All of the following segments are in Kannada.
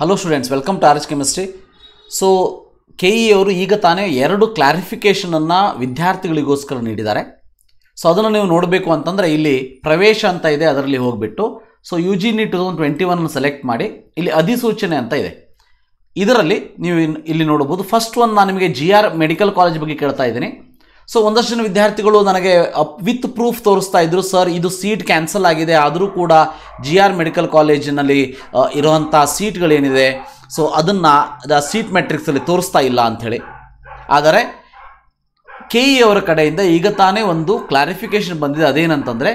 hello students welcome to org chemistry so K E ಅವರು ಈಗ ತಾನೇ ಎರಡು ಕ್ಲಾರಿಫಿಕೇಷನನ್ನು ವಿದ್ಯಾರ್ಥಿಗಳಿಗೋಸ್ಕರ ನೀಡಿದ್ದಾರೆ ಸೊ ಅದನ್ನು ನೀವು ನೋಡಬೇಕು ಅಂತಂದರೆ ಇಲ್ಲಿ ಪ್ರವೇಶ ಅಂತ ಇದೆ ಅದರಲ್ಲಿ ಹೋಗಿಬಿಟ್ಟು so U G NEET two thousand twenty ಒನ್ನ ಸೆಲೆಕ್ಟ್ ಮಾಡಿ ಇಲ್ಲಿ ಅಧಿಸೂಚನೆ ಅಂತ ಇದೆ ಇದರಲ್ಲಿ ನೀವು ಇಲ್ಲಿ ನೋಡ್ಬೋದು ಫಸ್ಟ್ ಒಂದು ನಾನು ನಿಮಗೆ ಜಿ ಆರ್ ಮೆಡಿಕಲ್ ಕಾಲೇಜ್ ಬಗ್ಗೆ ಕೇಳ್ತಾ ಇದ್ದೀನಿ ಸೊ ಒಂದಷ್ಟು ಜನ ವಿದ್ಯಾರ್ಥಿಗಳು ನನಗೆ ವಿತ್ ಪ್ರೂಫ್ ತೋರಿಸ್ತಾ ಇದ್ರು ಸರ್ ಇದು ಸೀಟ್ ಕ್ಯಾನ್ಸಲ್ ಆಗಿದೆ ಆದರೂ ಕೂಡ ಜಿ ಆರ್ ಮೆಡಿಕಲ್ ಕಾಲೇಜಿನಲ್ಲಿ ಇರುವಂಥ ಸೀಟ್ಗಳೇನಿದೆ ಸೊ ಅದನ್ನು ಸೀಟ್ ಮೆಟ್ರಿಕ್ಸಲ್ಲಿ ತೋರಿಸ್ತಾ ಇಲ್ಲ ಅಂಥೇಳಿ ಆದರೆ ಕೆ ಇ e ಅವರ ಕಡೆಯಿಂದ ಈಗ ತಾನೇ ಒಂದು ಕ್ಲಾರಿಫಿಕೇಷನ್ ಬಂದಿದೆ ಅದೇನಂತಂದರೆ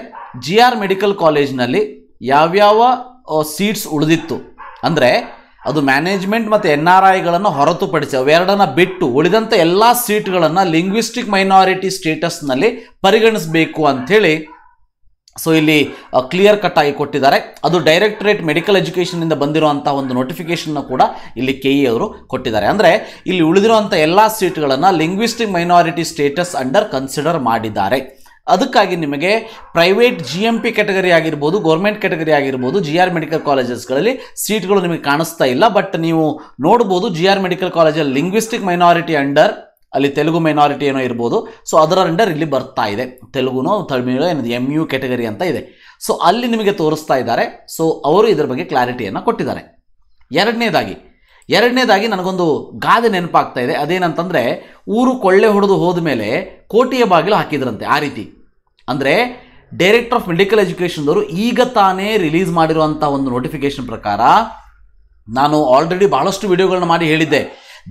ಜಿ ಆರ್ ಮೆಡಿಕಲ್ ಕಾಲೇಜಿನಲ್ಲಿ ಯಾವ್ಯಾವ ಸೀಟ್ಸ್ ಉಳಿದಿತ್ತು ಅಂದರೆ ಅದು ಮ್ಯಾನೇಜ್ಮೆಂಟ್ ಮತ್ತು ಎನ್ ಆರ್ ಐಗಳನ್ನು ಹೊರತುಪಡಿಸಿ ಅವೆರಡನ್ನು ಬಿಟ್ಟು ಉಳಿದಂಥ ಎಲ್ಲ ಸೀಟ್ಗಳನ್ನು ಲಿಂಗ್ವಿಸ್ಟಿಕ್ ಮೈನಾರಿಟಿ ಸ್ಟೇಟಸ್ನಲ್ಲಿ ಪರಿಗಣಿಸಬೇಕು ಹೇಳಿ ಸೊ ಇಲ್ಲಿ ಕ್ಲಿಯರ್ ಕಟ್ ಆಗಿ ಕೊಟ್ಟಿದ್ದಾರೆ ಅದು ಡೈರೆಕ್ಟರೇಟ್ ಮೆಡಿಕಲ್ ಇಂದ ಬಂದಿರುವಂಥ ಒಂದು ನೋಟಿಫಿಕೇಶನ್ ಕೂಡ ಇಲ್ಲಿ ಕೆ ಇ e ಅವರು ಕೊಟ್ಟಿದ್ದಾರೆ ಅಂದರೆ ಇಲ್ಲಿ ಉಳಿದಿರುವಂಥ ಎಲ್ಲ ಸೀಟ್ಗಳನ್ನು linguistic minority status under consider ಮಾಡಿದ್ದಾರೆ ಅದಕ್ಕಾಗಿ ನಿಮಗೆ private G M P category ಆಗಿರ್ಬೋದು ಗೌರ್ಮೆಂಟ್ ಕ್ಯಾಟಗರಿ ಆಗಿರ್ಬೋದು ಜಿ ಆರ್ ಮೆಡಿಕಲ್ ಕಾಲೇಜಸ್ಗಳಲ್ಲಿ ಸೀಟ್ಗಳು ನಿಮಗೆ ಕಾಣಿಸ್ತಾ ಇಲ್ಲ ಬಟ್ ನೀವು ನೋಡ್ಬೋದು ಜಿ ಆರ್ ಮೆಡಿಕಲ್ ಕಾಲೇಜಲ್ಲಿ ಲಿಂಗ್ವಿಸ್ಟಿಕ್ ಮೈನಾರಿಟಿ ಅಂಡರ್ ಅಲ್ಲಿ ತೆಲುಗು ಮೈನಾರಿಟಿ ಏನೋ ಇರ್ಬೋದು ಸೊ ಅದರ ಅಂಡರ್ ಇಲ್ಲಿ ಬರ್ತಾ ಇದೆ ತೆಲುಗುನೋ ತಮಿಳು ಏನದು ಎಮ್ ಯು ಕ್ಯಾಟಗರಿ ಅಂತ ಇದೆ ಸೊ ಅಲ್ಲಿ ನಿಮಗೆ ತೋರಿಸ್ತಾ ಇದ್ದಾರೆ ಸೊ ಅವರು ಇದರ ಬಗ್ಗೆ ಕ್ಲಾರಿಟಿಯನ್ನು ಕೊಟ್ಟಿದ್ದಾರೆ ಎರಡನೇದಾಗಿ ಎರಡನೇದಾಗಿ ನನಗೊಂದು ಗಾದೆ ನೆನಪಾಗ್ತಾ ಇದೆ ಅದೇನಂತಂದರೆ ಊರು ಕೊಳ್ಳೆ ಹೊಡೆದು ಹೋದ ಮೇಲೆ ಕೋಟಿಯ ಬಾಗಿಲು ಹಾಕಿದ್ರಂತೆ ಆ ರೀತಿ ಅಂದರೆ ಡೈರೆಕ್ಟರ್ ಆಫ್ ಮೆಡಿಕಲ್ ಎಜುಕೇಷನ್ದವರು ಈಗ ತಾನೇ ರಿಲೀಸ್ ಮಾಡಿರುವಂಥ ಒಂದು ನೋಟಿಫಿಕೇಷನ್ ಪ್ರಕಾರ ನಾನು ಆಲ್ರೆಡಿ ಭಾಳಷ್ಟು ವಿಡಿಯೋಗಳನ್ನ ಮಾಡಿ ಹೇಳಿದ್ದೆ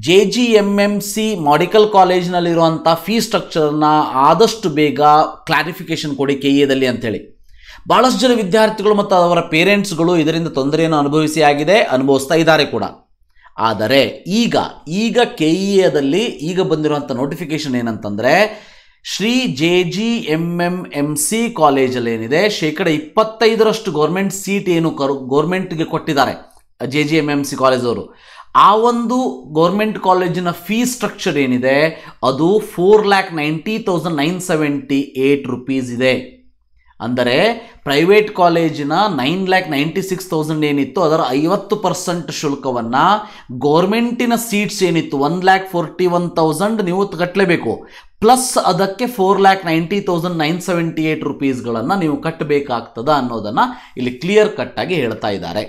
J G M M C medical ಕಾಲೇಜಿನಲ್ಲಿರುವಂಥ ಫೀ ಸ್ಟ್ರಕ್ಚರ್ನ ಆದಷ್ಟು ಬೇಗ ಕ್ಲಾರಿಫಿಕೇಷನ್ ಕೊಡಿ ಕೆ ಎದಲ್ಲಿ e ಅಂಥೇಳಿ ಭಾಳಷ್ಟು ಜನ ವಿದ್ಯಾರ್ಥಿಗಳು ಮತ್ತು ಅವರ ಪೇರೆಂಟ್ಸ್ಗಳು ಇದರಿಂದ ತೊಂದರೆಯನ್ನು ಅನುಭವಿಸಿ ಆಗಿದೆ ಅನುಭವಿಸ್ತಾ ಇದ್ದಾರೆ ಕೂಡ ಆದರೆ ಈಗ ಈಗ ಕೆ ಇ e ಎದಲ್ಲಿ ಈಗ ಬಂದಿರುವಂಥ ನೋಟಿಫಿಕೇಷನ್ ಏನಂತಂದರೆ Shri J G M M M C ಕಾಲೇಜಲ್ಲಿ ಏನಿದೆ ಶೇಕಡ ಇಪ್ಪತ್ತೈದರಷ್ಟು ಗೌರ್ಮೆಂಟ್ ಸೀಟ್ ಏನು ಕರು ಗೌರ್ಮೆಂಟ್ಗೆ ಕೊಟ್ಟಿದ್ದಾರೆ J G M M C ಕಾಲೇಜವರು ಆ ಒಂದು ಗೌರ್ಮೆಂಟ್ ಕಾಲೇಜಿನ ಫೀ ಸ್ಟ್ರಕ್ಚರ್ ಏನಿದೆ ಅದು four lakh ninety thousand nine seventy eight rupees ಇದೆ ಅಂದರೆ ಪ್ರೈವೇಟ್ ಕಾಲೇಜಿನ nine lakh ninety six thousand ಏನಿತ್ತು ಅದರ ಐವತ್ತು ಪರ್ಸೆಂಟ್ ಶುಲ್ಕವನ್ನು ಗೌರ್ಮೆಂಟಿನ ಸೀಟ್ಸ್ ಏನಿತ್ತು one lakh forty one thousand ನೀವು ಕಟ್ಟಲೇಬೇಕು ಪ್ಲಸ್ ಅದಕ್ಕೆ four lakh ninety thousand nine seventy eight ರುಪೀಸ್ಗಳನ್ನು ನೀವು ಕಟ್ಟಬೇಕಾಗ್ತದ ಅನ್ನೋದನ್ನು ಇಲ್ಲಿ ಕ್ಲಿಯರ್ ಕಟ್ಟಾಗಿ ಹೇಳ್ತಾ ಇದ್ದಾರೆ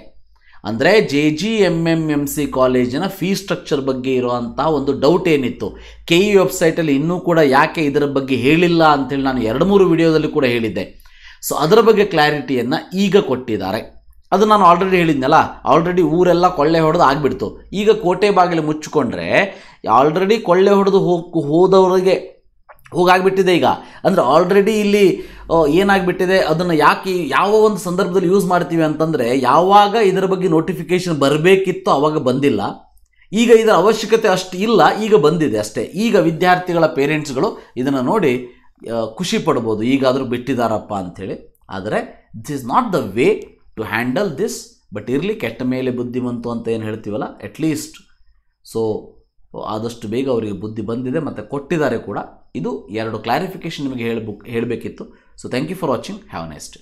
ಅಂದರೆ J G M M M C ಕಾಲೇಜಿನ ಫೀ ಸ್ಟ್ರಕ್ಚರ್ ಬಗ್ಗೆ ಇರುವಂಥ ಒಂದು ಡೌಟ್ ಏನಿತ್ತು ಕೆ ಇ ವೆಬ್ಸೈಟಲ್ಲಿ ಇನ್ನೂ ಕೂಡ ಯಾಕೆ ಇದರ ಬಗ್ಗೆ ಹೇಳಿಲ್ಲ ಅಂತೇಳಿ ನಾನು ಎರಡು ಮೂರು ವಿಡಿಯೋದಲ್ಲಿ ಕೂಡ ಹೇಳಿದ್ದೆ ಸೊ ಅದರ ಬಗ್ಗೆ ಕ್ಲಾರಿಟಿಯನ್ನು ಈಗ ಕೊಟ್ಟಿದ್ದಾರೆ ಅದು ನಾನು ಆಲ್ರೆಡಿ ಹೇಳಿದ್ನಲ್ಲ ಆಲ್ರೆಡಿ ಊರೆಲ್ಲ ಕೊಳ್ಳೆ ಹೊಡೆದು ಆಗಿಬಿಡ್ತು ಈಗ ಕೋಟೆ ಬಾಗಿಲು ಮುಚ್ಚಿಕೊಂಡ್ರೆ ಆಲ್ರೆಡಿ ಕೊಳ್ಳೆ ಹೊಡೆದು ಹೋಗಿ ಹೋದವರಿಗೆ ಹೋಗಾಗ್ಬಿಟ್ಟಿದೆ ಈಗ ಅಂದರೆ ಆಲ್ರೆಡಿ ಇಲ್ಲಿ ಏನಾಗ್ಬಿಟ್ಟಿದೆ ಅದನ್ನು ಯಾಕೆ ಯಾವ ಒಂದು ಸಂದರ್ಭದಲ್ಲಿ ಯೂಸ್ ಮಾಡ್ತೀವಿ ಅಂತಂದರೆ ಯಾವಾಗ ಇದರ ಬಗ್ಗೆ ನೋಟಿಫಿಕೇಷನ್ ಬರಬೇಕಿತ್ತು ಆವಾಗ ಬಂದಿಲ್ಲ ಈಗ ಇದರ ಅವಶ್ಯಕತೆ ಅಷ್ಟು ಇಲ್ಲ ಈಗ ಬಂದಿದೆ ಅಷ್ಟೇ ಈಗ ವಿದ್ಯಾರ್ಥಿಗಳ ಪೇರೆಂಟ್ಸ್ಗಳು ಇದನ್ನು ನೋಡಿ ಖುಷಿ ಪಡ್ಬೋದು ಈಗಾದರೂ ಬಿಟ್ಟಿದ್ದಾರಪ್ಪ ಅಂಥೇಳಿ ಆದರೆ this is not the way to handle this but ಇರಲಿ ಕೆಟ್ಟ ಮೇಲೆ ಬುದ್ಧಿ ಬಂತು ಅಂತ ಏನು ಹೇಳ್ತೀವಲ್ಲ ಲೀಸ್ಟ್ ಸೊ ಆದಷ್ಟು ಬೇಗ ಅವರಿಗೆ ಬುದ್ಧಿ ಬಂದಿದೆ ಮತ್ತು ಕೊಟ್ಟಿದ್ದಾರೆ ಕೂಡ ಇದು ಎರಡು ಕ್ಲಾರಿಫಿಕೇಷನ್ ನಿಮಗೆ ಹೇಳ್ಬೇಕು ಹೇಳಬೇಕಿತ್ತು so thank you for watching have next